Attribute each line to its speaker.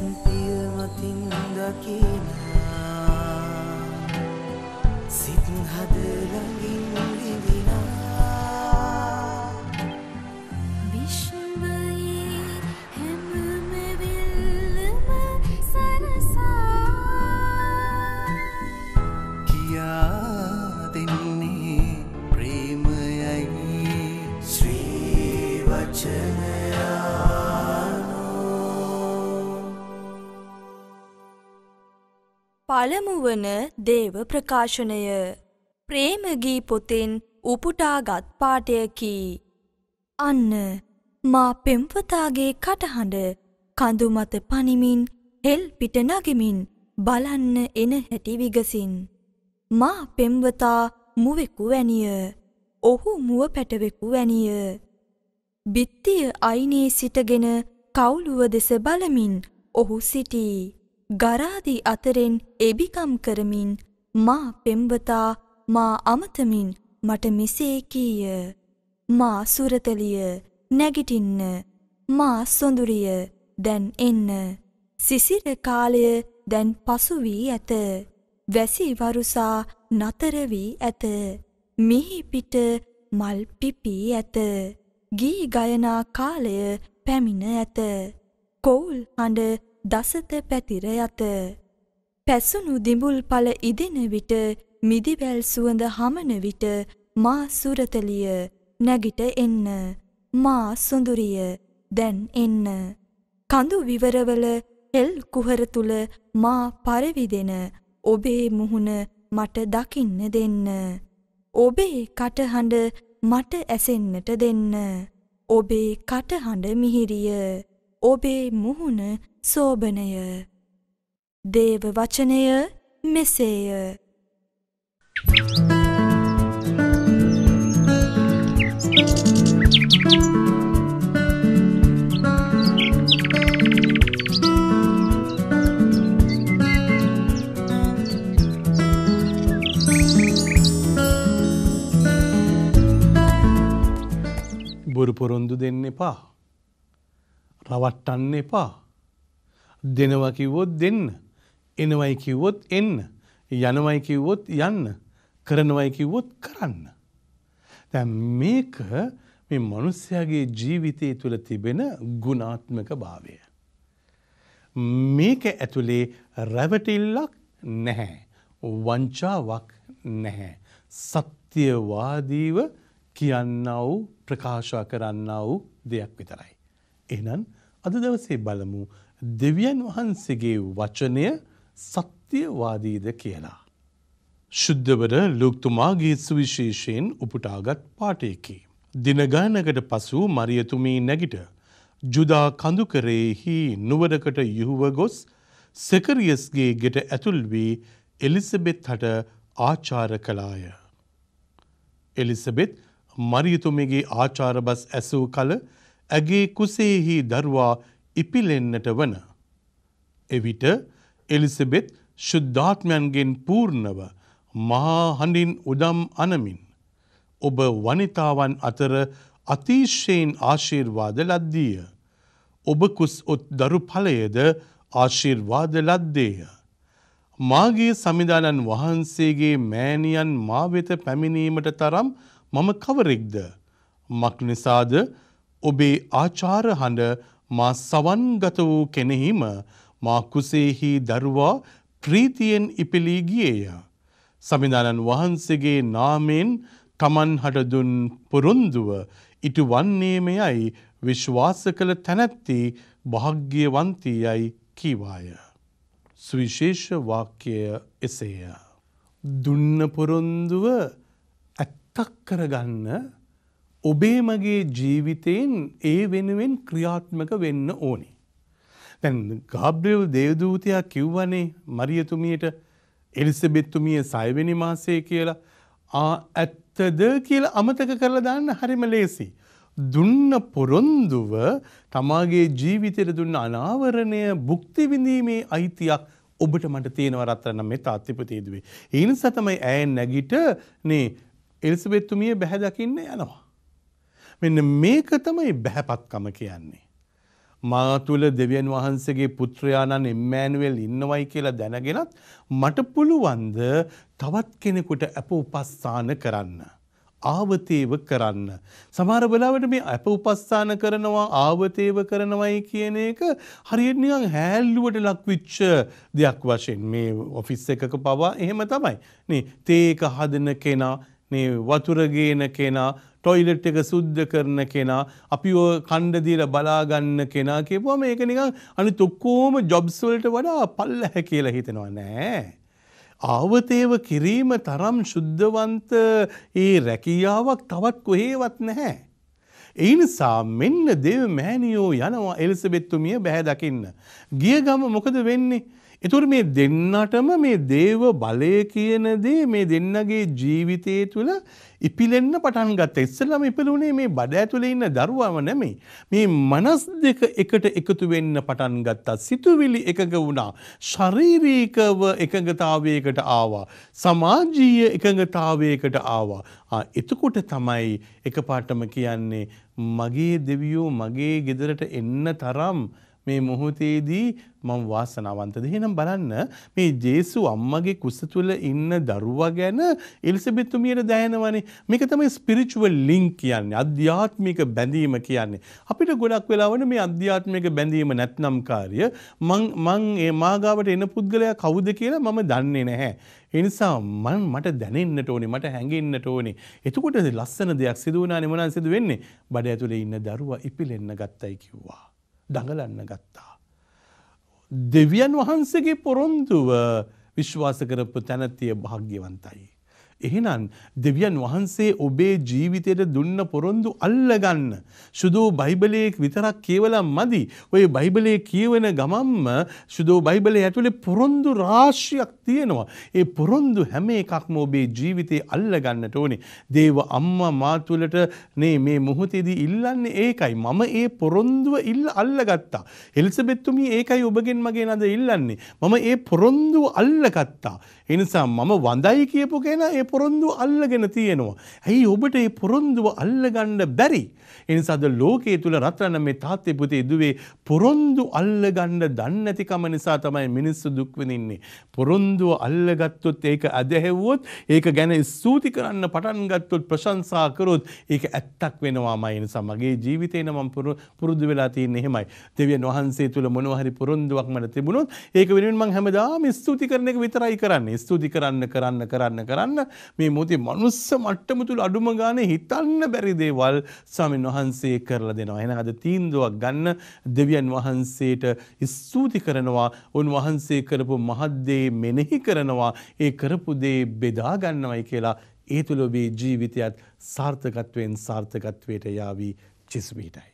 Speaker 1: සිය මතින් දකිනා සිත් හද ළඟින්
Speaker 2: පළමුවන දේව ප්‍රකාශනය ප්‍රේමගී පොතෙන් උපුටාගත් පාටයකි. අන්න මා පෙම්වතාගේ කටහඬ කඳු මත පනිමින් හෙල් පිට නගමින් බලන්න එන හැටි විගසින්. මා පෙම්වතා මුවෙකු වැනිය ඔහු මුව පැටවෙකු වැනිය. බිත්තිය අයිනේ සිටගෙන කවුලුව දෙස බලමින් ඔහු සිටී. ගරාදි අතරෙන් එබිකම් කරමින් මා පෙම්වතා මා අමතමින් මට මෙසේ කීය මා සුරතලිය නැගිටින්න මා සොඳුරිය දැන් එන්න සිසිර කාලය දැන් පසුවී ඇත වැසි වරුසා නතරවී ඇත මිහිපිට මල් පිපී ඇත ගී ගයනා කාලය පැමිණ ඇත කෝල් හඬ දසත පැතිර යත. පැසුණු දිඹුල්ඵල ඉදෙන විට මිදිවැල් සුවඳ හමන විට මා සුරතලිය නැගිට එන්න. මා සොඳුරිය දැන් එන්න. කඳු විවරවල හෙල් කුහර තුල මා පරවිදෙන ඔබේ මුහුණ මට දකින්න දෙන්න. ඔබේ කටහඬ මට ඇසෙන්නට දෙන්න. ඔබේ කටහඬ මිහිරිය. ඔබේ මුහුණ සෝභනය දේව වචනය මෙසේය
Speaker 1: බොරු පොරොන්දු දෙන්න එපා රවට්ටන්න එපා දෙනවා කිව්වොත් දෙන්න. එනවයි කිව්වොත් එන්න. යනවයි කිව්වොත් යන්න. කරනවයි කිව්වොත් කරන්න. දැන් මේක මේ මිනිස්යාගේ ජීවිතය තුළ තිබෙන ගුණාත්මක භාවය. මේක ඇතුලේ රැවටිල්ලක් නැහැ. වංචාවක් නැහැ. සත්‍යවාදීව කියන්නා වූ ප්‍රකාශ කරන්නා වූ දෙයක් විතරයි. එහෙනම් අද දවසේ බලමු දෙවියන් වහන්සේගේ වචනය සත්‍යවාදීද කියලා. ශුද්ධවර ලුක්තුමාගේ සුවිශේෂයෙන් උපුටාගත් පාටයකි. දිනගානකට පසු මරියතුමී නැගිට ජුදා කඳුකරෙහි නුවරකට යුහුව ගොස් සෙකරියස්ගේ ගෙට ඇතුල් වී එලිසබෙත් හට ආචාර කළාය. එලිසබෙත් මරියතුමිගේ ආචාරබස් ඇසූ කල ඇගේ කුසේහි දරුවා ඉපිලෙන්නට වන. එවිට එලිසබෙත් ශුද්ධාත්මයන්ගෙන් පූර්ණව මහා හඬින් උදම් අනමින්. ඔබ වනිතාවන් අතර අතිශයෙන් ආශීර්වාද ලද්දීය. ඔබ කුස් ඔත් දරු පලයද ආශීර්වාද ලද්දේය. මාගේ සමිධානන් වහන්සේගේ මෑණියන් මාවෙත පැමිණීමට තරම් මම කවරෙක්ද. මක් නිසාද ඔබේ ආචාර හඬ මා සවන්ගත වූ කෙනෙහිම මා කුසේහි දරුවා ප්‍රීතියෙන් ඉපිලී ගියේය. සමිඳානන් වහන්සේගේ නාමයෙන් තමන් හට දුන් පුරුන්දුව ඉටු වන්නේමයයි විශ්වාස කළ තැනැත්ති භාග්‍යවන්තීයයි කීවාය. සුවිශේෂ වාක්‍යය එසේය. දුන්න පොරොන්දුව ඇත්තක් කරගන්න ඔබේමගේ ජීවිතයෙන් ඒ වෙනුවෙන් ක්‍රියාත්මක වෙන්න ඕනි. දැන් ගාබ්්‍රියල් දේවදූතයා කිව්වනේ මරියතුමියට එරිසබෙත්තුමිය සයවෙනි මාසේ කියලා ආ ඇත්තද කියල අමතක කරලා දාන්න හරිම ලේසි. දුන්න පොරොන්දුව තමාගේ ජීවිතයට දුන්න අනාවරණය බුක්තිවිඳීමේ අයිතියක් ඔබට මට තියෙනවරත්තරනම් මේ තාත්්‍යපතියදුවේ. ඒනිසා තමයි ඇය නැගිට නේ එල්සබෙත්තුමිය බැහැදකින්න යනවා. මෙන්න මේක තමයි බැහැපත්කම කියන්නේ. මා තුළ දෙවියන් වහන්සේගේ පුත්‍රයාණන් එම්මෑනුවෙල් ඉන්නවයි කියලා දැනගෙනත් මට පුළුවන්ද තවත් කෙනෙකුට අප උපස්ථාන කරන්න. ආවතේව කරන්න. සමහර වෙලාවට මේ අප උපස්ථාන කරනවා ආවතේව කරනවයි කියන එක හරියට නිකන් හැල්ලුවට ලක්විච්ච දෙයක් වශයෙන් මේ ඔෆිස් එකක පවා එහෙම තමයි. නේ තේක හදන කෙනා මේ වතුර ගේන කෙනා ටොයිලට් එක සුද්ධ කරන කෙනා අපිව කණ්ඩ දීලා බලා ගන්න කෙනා කියපුවා මේක නිකන් අනිත් ඔක්කොම ජොබ්ස් වලට වඩා පල්ලහැ කියලා හිතෙනවා නෑ ආවතේව කිරීම තරම් සුද්ධවන්ත ඒ රැකියාවක් තවත් කොහේවත් නැහැ ඒ නිසා මෙන්න දෙව මෑණියෝ යනවා එලිසබෙත්තුමිය බෑ දකින්න ගිය ගම මොකද වෙන්නේ එතුර මේ දෙන්නටම මේ දේව බලය කියන දේ මේ දෙන්නගේ ජීවිතය තුළ ඉපිලෙන්න පටන් ගත්ත ඉස්සලම ඉපලුනේ මේ බඩ ඇතුළ ඉන්න දරුවම නෙමේ. මේ මනස් දෙක එකට එකතු වෙන්න පටන් ගත්තා. සිතුවිලි එකඟ වුණා. ශරීරීකව එකඟතාවයකට ආවා. සමාජීය එකඟතාවයකට ආවා. ආ එතකොට තමයි එකපාරටම කියන්නේ මගේ දෙවියෝ මගේ ගෙදරට එන්න තරම් මේ මොහොතේදී මම වාසනාවන්තද එහෙනම් බලන්න මේ ජේසු අම්මගේ කුස තුල ඉන්න දරුවා ගැන එලිසබෙතුමියට දැනෙනවනේ මේක තමයි ස්පිරිචුවල් ලින්ක් කියන්නේ අධ්‍යාත්මික බැඳීම කියන්නේ අපිට ගොඩක් වෙලාවට මේ අධ්‍යාත්මික බැඳීම නැත්නම් කාර්ය මං මං ඒ මාගාවට එන පුද්ගලයා කවුද කියලා මම දන්නේ නැහැ ඒ නිසා මම මට දැනෙන්නට ඕනේ මට හැඟෙන්නට ඕනේ එතකොට ලස්සන දෙයක් සිදු වුණානේ මොනවා සිදු වෙන්නේ බඩ ඇතුලේ ඉන්න දරුවා ඉපිලෙන්න ගත්තයි කිව්වා දඟලන්න ගත්තා. දෙවියන් වහන්සේගේ පොරොන්දුව විශ්වාස කරපු තැනැත්තිය භාග්‍යවන්තයි. එහෙනම් දෙවියන් වහන්සේ ඔබේ ජීවිතයට දුන්න පොරොන්දු අල්ලගන්න. සුදෝ බයිබලයේ විතරක් කියවලා මදි. ඔය බයිබලයේ කියවන ගමම්ම සුදෝ බයිබලයේ ඇතුලේ පොරොන්දු රාශියක් තියෙනවා. ඒ පොරොන්දු හැම එකක්ම ඔබේ ජීවිතේ අල්ලගන්නට ඕනේ. දේව අම්මා මාතුලට නේ මේ මොහොතේදී ඉල්ලන්නේ ඒකයි. මම ඒ පොරොන්දුව ඉල්ල අල්ලගත්තා. එලිසබෙත්තුමී ඒකයි ඔබගෙන් මගේ නද ඉල්ලන්නේ. මම ඒ පොරොන්දුව අල්ලගත්තා. ඒ නිසා මම වඳයි කියපු කෙනා ඒ පොරොන්දුව අල්ලගෙන තියෙනවා. ඇයි ඔබට ඒ පොරොන්දුව අල්ලගන්න බැරි? එනිසාද ලෝකයේ තුල රත්‍රන් මේ තාත්තේ පුතේ දුවේ පොරොන්දු අල්ලගන්න දන්නේ නැතිකම නිසා තමයි මිනිස්සු දුක් විඳින්නේ. පොරොන්දුව අල්ලගත්තොත් ඒක ඇදහැව්වොත් ඒක ගැන ස්තුති කරන්න පටන් ගත්තොත් ප්‍රශංසා කරොත් ඒක ඇත්තක් වෙනවාමයි. ඒ නිසා මගේ ජීවිතේ නම් මම පුරුදු වෙලා තියෙන්නේ එහෙමයි. දෙවියන් වහන්සේ තුල මොනවා හරි පොරොන්දුවක් මට තිබුණොත් ඒක වෙනුවෙන් මම හැමදාම ස්තුති කරන එක විතරයි කරන්නේ. ස්තුති කරන්න කරන්න කරන්න කරන්න මේ මොතේ මනුස්ස මට්ටම තුළ අඩුම ගානේ හිතන්න බැරි දේවල් ස්වාමීන් වහන්සේ කරලා දෙනවා. එහෙනම් අද තීන්දුවක් ගන්න දෙවියන් වහන්සේට ස්තුති කරනවා. උන්වහන්සේ කරපු මහත් දේ මෙනෙහි කරනවා. ඒ කරපු දේ බෙදා ගන්නවයි කියලා ඒ තුළ ඔබේ ජීවිතයත් සාර්ථකත්වයෙන් සාර්ථකත්වයට යාවී චිස්බීටයි.